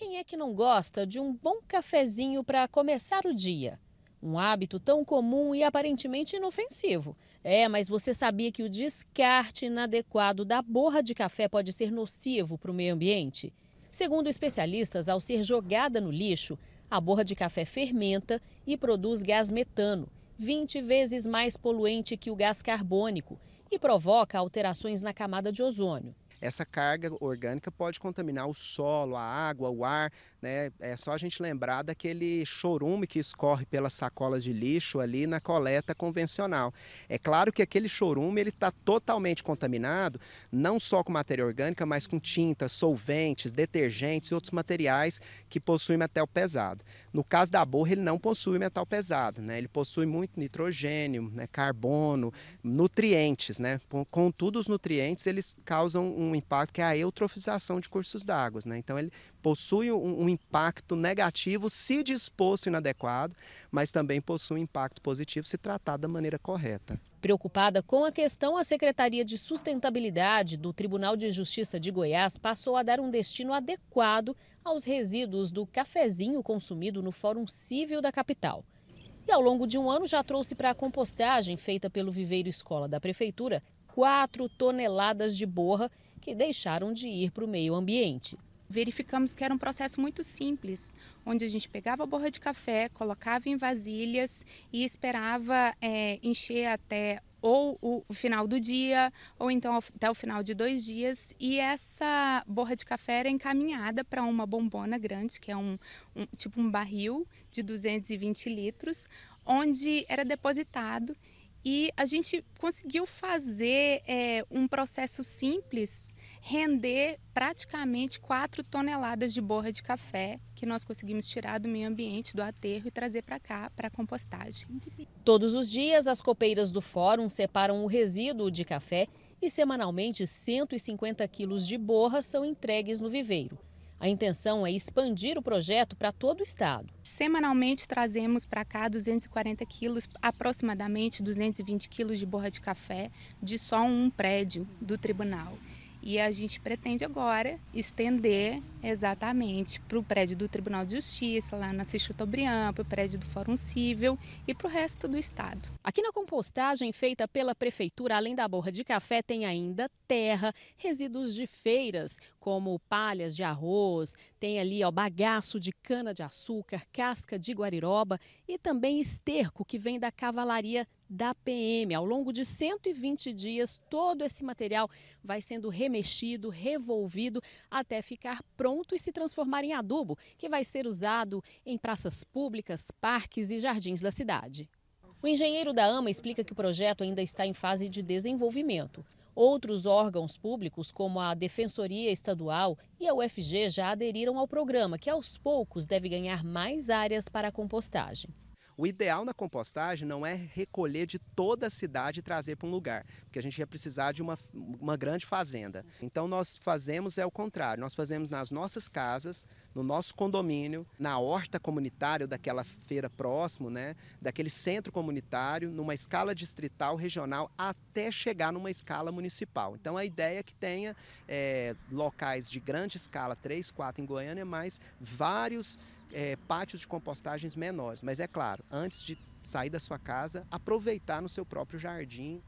Quem é que não gosta de um bom cafezinho para começar o dia? Um hábito tão comum e aparentemente inofensivo. É, mas você sabia que o descarte inadequado da borra de café pode ser nocivo para o meio ambiente? Segundo especialistas, ao ser jogada no lixo, a borra de café fermenta e produz gás metano, 20 vezes mais poluente que o gás carbônico, e provoca alterações na camada de ozônio essa carga orgânica pode contaminar o solo, a água, o ar. Né? É só a gente lembrar daquele chorume que escorre pelas sacolas de lixo ali na coleta convencional. É claro que aquele chorume ele está totalmente contaminado, não só com matéria orgânica, mas com tintas, solventes, detergentes e outros materiais que possuem metal pesado. No caso da borra, ele não possui metal pesado, né? ele possui muito nitrogênio, né? carbono, nutrientes. Né? Contudo, os nutrientes eles causam um impacto que é a eutrofização de cursos d'água. Né? Então, ele possui um, um, impacto negativo se disposto inadequado, mas também possui um impacto positivo se tratado da maneira correta. Preocupada com a questão, a Secretaria de Sustentabilidade do Tribunal de Justiça de Goiás passou a dar um destino adequado aos resíduos do cafezinho consumido no Fórum Civil da capital. E ao longo de um ano já trouxe para a compostagem feita pelo Viveiro Escola da Prefeitura 4 toneladas de borra que deixaram de ir para o meio ambiente. Verificamos que era um processo muito simples, onde a gente pegava a borra de café, colocava em vasilhas e esperava é, encher até ou o final do dia, ou então até o final de dois dias. E essa borra de café era encaminhada para uma bombona grande, que é um, um, tipo um barril de 220 litros, onde era depositado e a gente conseguiu fazer é, um processo simples render praticamente 4 toneladas de borra de café que nós conseguimos tirar do meio ambiente, do aterro e trazer para cá, para compostagem. Todos os dias, as copeiras do Fórum separam o resíduo de café e semanalmente 150 quilos de borra são entregues no viveiro. A intenção é expandir o projeto para todo o estado. Semanalmente trazemos para cá 240 quilos, aproximadamente 220 quilos de borra de café de só um prédio do tribunal. E a gente pretende agora estender exatamente para o prédio do Tribunal de Justiça, lá na Cichutobrian, para o prédio do Fórum Civil e para o resto do estado. Aqui na compostagem feita pela Prefeitura, além da borra de café, tem ainda terra, resíduos de feiras, como palhas de arroz, tem ali ó, bagaço de cana-de-açúcar, casca de guariroba e também esterco que vem da cavalaria da PM. Ao longo de 120 dias, todo esse material vai sendo remexido, revolvido, até ficar pronto e se transformar em adubo, que vai ser usado em praças públicas, parques e jardins da cidade. O engenheiro da AMA explica que o projeto ainda está em fase de desenvolvimento. Outros órgãos públicos, como a Defensoria Estadual e a UFG, já aderiram ao programa, que aos poucos deve ganhar mais áreas para a compostagem. O ideal na compostagem não é recolher de toda a cidade e trazer para um lugar, porque a gente ia precisar de uma, uma grande fazenda. Então nós fazemos é o contrário, nós fazemos nas nossas casas, no nosso condomínio, na horta comunitária daquela feira próximo, né, daquele centro comunitário, numa escala distrital, regional, até chegar numa escala municipal. Então a ideia é que tenha é, locais de grande escala, três, quatro em Goiânia, mas vários é, pátios de compostagens menores. Mas é claro, antes de sair da sua casa, aproveitar no seu próprio jardim